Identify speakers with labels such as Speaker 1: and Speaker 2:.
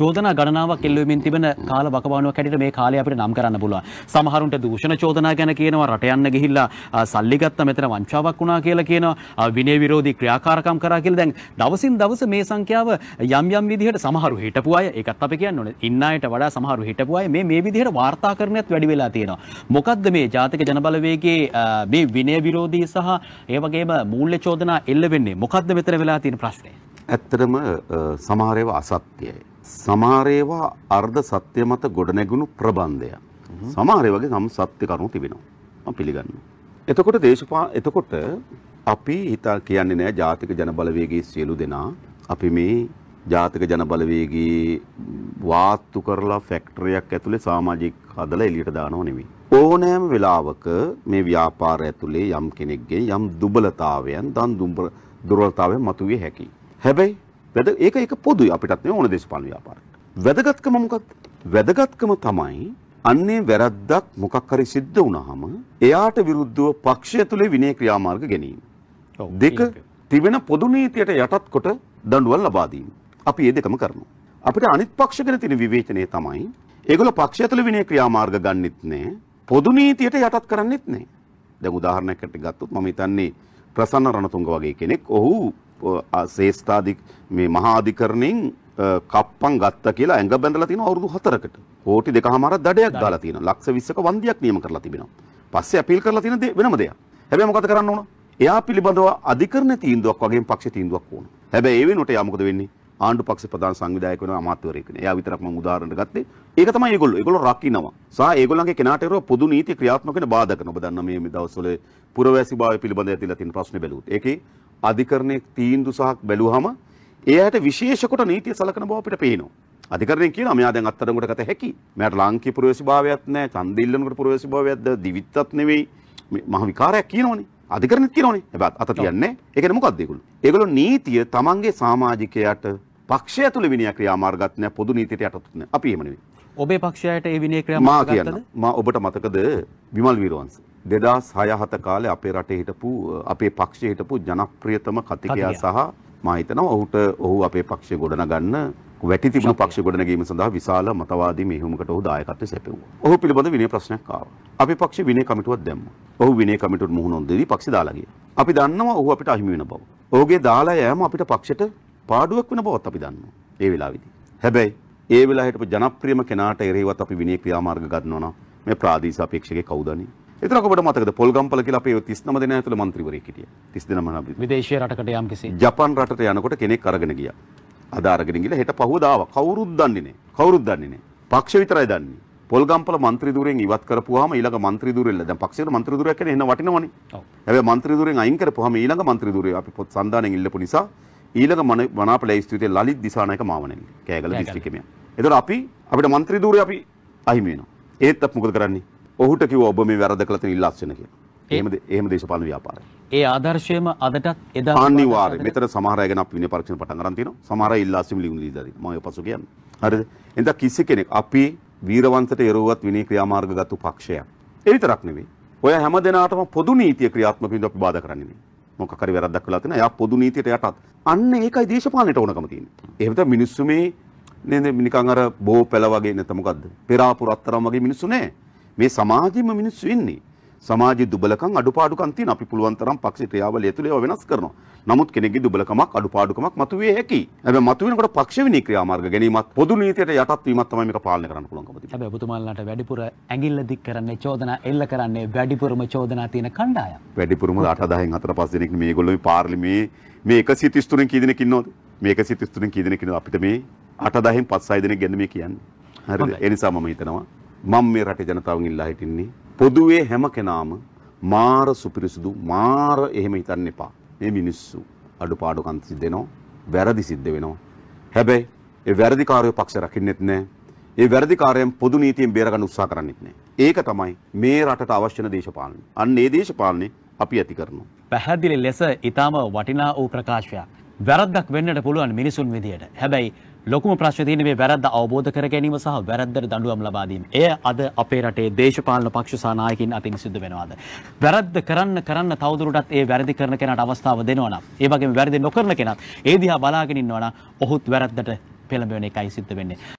Speaker 1: චෝදනා ගණනාවක් එල්ලුවමින් තිබෙන කාල වකවානුවක් හැටියට මේ කාලේ අපිට නම් කරන්න පුළුවන්. සමහරුන්ට දූෂණ චෝදනා ගැන කියනවා රට යන්න ගිහිල්ලා සල්ලි ගත්ත මෙතන වංචාවක් වුණා කියලා කියනවා විනය විරෝධී ක්‍රියාකාරකම් කරා කියලා දැන් දවසින් දවස මේ සංඛ්‍යාව යම් යම් විදිහට සමහරු හිටපු අය ඒකත් අපි කියන්න ඕනේ. ඉන්න අයට වඩා සමහරු හිටපු අය මේ මේ විදිහට වාර්තාකරණයත් වැඩි වෙලා තියෙනවා. මොකද්ද මේ ජාතික ජනබලවේගයේ මේ විනය විරෝධී සහ ඒ වගේම මූල්‍ය චෝදනා එල්ල වෙන්නේ මොකද්ද මෙතන වෙලා තියෙන ප්‍රශ්නේ?
Speaker 2: ඇත්තටම සමහර ඒවා අසත්‍යයි. සමාරේවා අර්ධ සත්‍ය මත ගොඩනැගුණු ප්‍රබන්ධය. සමාරය වගේ සම සත්‍ය කරුණු තිබෙනවා. පිළිගන්න. එතකොට දේශපා එතකොට අපි හිතා කියන්නේ නෑ ජාතික ජනබලවේගේ සියලු දෙනා අපි මේ ජාතික ජනබලවේගේ වාත්තු කරලා ෆැක්ටරියක් ඇතුලේ සමාජික හදලා එළියට දානව නෙවෙයි. ඕනෑම වෙලාවක මේ ව්‍යාපාර ඇතුලේ යම් කෙනෙක්ගේ යම් දුබලතාවයන් දන් දුබල දුර්වලතාවයන් මතුවේ හැකියි. හැබැයි වැද ඒක ඒක පොදුයි අපිටත් නේ ඕන දේශපාලන ව්‍යාපාරයකට. වැදගත්කම මොකක්ද? වැදගත්කම තමයි අන්නේ වැරද්දක් මොකක් හරි සිද්ධ වුණාම එයාට විරුද්ධව පක්ෂය තුලේ විනය ක්‍රියාමාර්ග ගැනීම. දෙක තිබෙන පොදු නීතියට යටත් කොට දඬුවම් ලබා දීම. අපි මේ දෙකම කරනවා. අපිට අනිත් පක්ෂ ගැන තියෙන විවේචනය තමයි ඒගොල්ලෝ පක්ෂය තුළ විනය ක්‍රියාමාර්ග ගන්නෙත් නෑ පොදු නීතියට යටත් කරන්නෙත් නෑ. දැන් උදාහරණයකට ගත්තොත් මම හිතන්නේ ප්‍රසන්න රණතුංග වගේ කෙනෙක් ඔහු ශේෂ්ඨාධික මේ මහා අධිකරණයෙන් කප්පම් ගත්තා කියලා ඇඟ බැඳලා තියෙනවා අවුරුදු 4කට. කෝටි දෙකමාරක් දඩයක් දාලා තියෙනවා. ලක්ෂ 20ක වන්දියක් නියම කරලා තිබෙනවා. පස්සේ අපීල් කරලා තියෙන වෙනම දෙයක්. හැබැයි මොකද කරන්න ඕන? එයා පිළිබඳව අධිකරණ තීන්දුවක් වගේම පක්ෂ තීන්දුවක් ඕන. හැබැයි ඒ වෙනුවට එයා මොකද වෙන්නේ? ආණ්ඩු පක්ෂ ප්‍රධාන සංවිධායක වෙනවා අමාත්‍යවරයෙක් වෙනවා. එයා විතරක් මම උදාහරණ ගත්තේ. ඒක තමයි ඒගොල්ලෝ. ඒගොල්ලෝ රකින්නවා. සහ ඒගොල්ලන්ගේ කෙනාට ඒරෝ පොදු නීති ක්‍රියාත්මක වෙන බාධා කරන. ඔබ දන්නා මේ දවස්වල පුරවැසිභාවය පිළිබඳව ඇතිලා තියෙන ප්‍රශ්නේ බැලුවොත්. ඒකේ අධිකරණයේ තීන්දුව සහක් බැලුවහම එයාට විශේෂ කොට නීතිය සලකන බව අපිට පේනවා. අධිකරණය කියනවා මෙයා දැන් අත්අඩංගුවට ගත හැකි. මෙයාට ලාංකීය පුරවැසිභාවයක් නැහැ, ඡන්දිල්ලනකට පුරවැසිභාවයක් ද දිවිත්තත් නෙවෙයි. මහ විකාරයක් කියනෝනේ. අධිකරණෙත් කියනෝනේ. හැබැයි අත තියන්නේ. ඒ කියන්නේ මොකක්ද ඒගොල්ලෝ? ඒගොල්ලෝ නීතිය තමන්ගේ සමාජිකයාට පක්ෂය ඇතුළේ විනය ක්‍රියාමාර්ගත් නැහැ, පොදු නීතියට යටත් නැහැ. අපි එහෙම නෙවෙයි.
Speaker 1: ඔබේ පක්ෂයට ඒ විනය ක්‍රියාමාර්ග ගත්තද?
Speaker 2: මා ඔබට මතකද විමල් වීරවංශ? දෙදස් හයහත කාලෙ අපේ රට හිටපු අපේ පක්ෂ හිටපු ජනප්‍රියතම කතිකයා සහ මහිතනවා ඔහුට ඔහු අපේ පක්ෂය ගොඩන ගන්න වැටි තිබුණු පක්ෂ ගොඩනැගීම සඳහා විශාල මතවාදී මෙහෙයුමකට ඔහු දායකත්වය සැපෙව්වා. ඔහු පිළිබඳ විනය ප්‍රශ්නයක් ආවා. අපේ පක්ෂේ විනය කමිටුවක් දැම්මා. ඔහු විනය කමිටුවට මුහුණ නොදෙවි පක්ෂේ දාලා ගියා. අපි දන්නවා ඔහු අපිට අහිමි වෙන බව. ඔහුගේ දාලා යෑම අපිට පක්ෂයට පාඩුවක් වෙන බවත් අපි දන්නවා. ඒ වෙලාවේදී. හැබැයි ඒ වෙලාවට ජනප්‍රියම කෙනාට එරෙහිවත් අපි විනය ක්‍රියාමාර්ග ගන්නවා නම් මේ ප්‍රාදේශීය අපේක්ෂකේ කවුදනේ? එතන ඔබට මතකද පොල්ගම්පල කියලා අපේ 39 දෙනා ඇතුළේ മന്ത്രിවරයෙක් හිටියා. 30 දෙනා මනාපිට.
Speaker 1: විදේශීය රටකට යම් කිසි
Speaker 2: ජපාන් රටට යනකොට කෙනෙක් අරගෙන ගියා. අද අරගෙන ගිහලා හෙට පහුව දාවා. කවුරුත් දන්නේ නැහැ. කවුරුත් දන්නේ නැහැ. පක්ෂ විතරයි දන්නේ. පොල්ගම්පල මන්ත්‍රී ධූරයෙන් ඉවත් කරපුවාම ඊළඟ මන්ත්‍රී ධූරෙල්ල දැන් පක්ෂයට මන්ත්‍රී ධූරයක් කියන්නේ එන්න වටිනවනේ. ඔව්. හැබැයි මන්ත්‍රී ධූරෙන් අයින් කරපුවාම ඊළඟ මන්ත්‍රී ධූරය අපි පොත් සම්දානෙන් ඉල්ලපු නිසා ඊළඟ මනාපල ස්තුතිය ලලිත් දිසානායක මාවනෙන් කෑගල දිස්ත්‍රික්කෙම. එතකොට අපි අපිට මන්ත්‍රී ධූරය අපි අහිමි වෙනවා. ඒත් අපි මොකද කරන්නේ? ඔහුට කිව්ව ඔබ මේ වැරද කළ තියෙන ඉලක්ෂණ කියලා. එහෙම එහෙම දේශපාලන ව්‍යාපාරය.
Speaker 1: ඒ ආදර්ශයම අදටත් එදා අනිවාර්යයි. මෙතන
Speaker 2: සමහර අය ගැන අපි විනය පරීක්ෂණ පටන් ගන්න තියෙනවා. සමහර අය ඉලක්ෂණ ලියුම් දීලා තියෙනවා. මම ඒ පසු කියන්නේ. හරිද? එඳා කිසි කෙනෙක් අපි වීරවන්තට එරවුවත් විනය ක්‍රියාමාර්ග ගත්තු පක්ෂයක්. ඒ විතරක් නෙවෙයි. ඔය හැම දෙනාටම පොදු නීතිය ක්‍රියාත්මක වෙන්න අපි බාධා කරන්නේ නෙවෙයි. මොකක් හරි වැරද්දක් කළා තියෙනවා. එයා පොදු නීතියට යටත්. අන්න ඒකයි දේශපාලනයට ඕනකම තියෙන්නේ. එහෙම තමයි මිනිස්සු මේ නේද නිකන් අර බෝ පැල වගේ නැත්නම් මොකද්ද? පෙරාපු රත්තරන් වගේ මිනිස්සු නෑ. මේ සමාජෙම මිනිස්සු ඉන්නේ. සමාජයේ දුබලකම් අඩුපාඩුකම් තියෙන අපි පුළුවන් තරම් පක්ෂ ක්‍රියාවලිය තුළ ඒවා වෙනස් කරනවා. නමුත් කෙනෙක්ගේ දුබලකමක් අඩුපාඩුකමක් මතුවේ හැකි. හැබැයි මතුවෙනකොට පක්ෂවිනී ක්‍රියාමාර්ග ගැනීමත් පොදු නීතියට යටත් වීමත් තමයි මේක පාලනය කරන්න පුළුවන්කම
Speaker 1: තියෙන්නේ. හැබැයි ඔබතුමාලට වැඩිපුර ඇඟිල්ල දික් කරන්නේ චෝදනා එල්ල කරන්නේ වැඩිපුරම චෝදනා තියෙන කණ්ඩායම්.
Speaker 2: වැඩිපුරම 8 10න් 4 5 දෙනෙක් මේගොල්ලෝ මේ පාර්ලිමේ මේ 133 කී දෙනෙක් ඉන්නවද? මේ 133 කී දෙනෙක් ඉන්නවද අපිට මේ 8 10න් 5 6 දෙනෙක් ගැන මේ කියන්නේ. හරිද? ඒ නිසා මම හිතනවා මම මේ රටේ ජනතාවගෙන් ඉල්ලා හිටින්නේ පොදුවේ හැම කෙනාම මාර සුපිරිසුදු මාර එහෙම හිතන්න එපා. මේ මිනිස්සු අඩුපාඩුකම් සිද්ධ වෙනවා, වැරදි සිද්ධ වෙනවා. හැබැයි ඒ වැරදිකාරයෝ පක්ෂ රකින්නෙත් නැහැ. ඒ වැරදිකාරයන් පොදු නීතියෙන් බේරගන්න උත්සාහ කරන්නෙත් නැහැ. ඒක තමයි මේ රටට අවශ්‍ය වෙන දේශපාලනය. අන්න ඒ දේශපාලනේ අපි ඇති කරනවා.
Speaker 1: පැහැදිලි ලෙස ඊටාම වටිනා වූ ප්‍රකාශයක්. වැරද්දක් වෙන්නට පුළුවන් මිනිසුන් විදියට. හැබැයි ලොකුම ප්‍රශ්නේ තියෙන්නේ මේ වැරද්ද අවබෝධ කර ගැනීම සහ වැරද්දට දඬුවම් ලබා දීම. එය අද අපේ රටේ දේශපාලන පක්ෂ සහ නායකින් අතින් සිද්ධ වෙනවාද? වැරද්ද කරන්න කරන්න තවදුරටත් ඒ වැරදි කරන කෙනාට අවස්ථාව දෙනවා නම්, ඒ වගේම වැරදි නොකරන කෙනත් ඒ දිහා බලාගෙන ඉන්නවා නම් ඔහුත් වැරද්දට පෙළඹෙන එකයි සිද්ධ වෙන්නේ.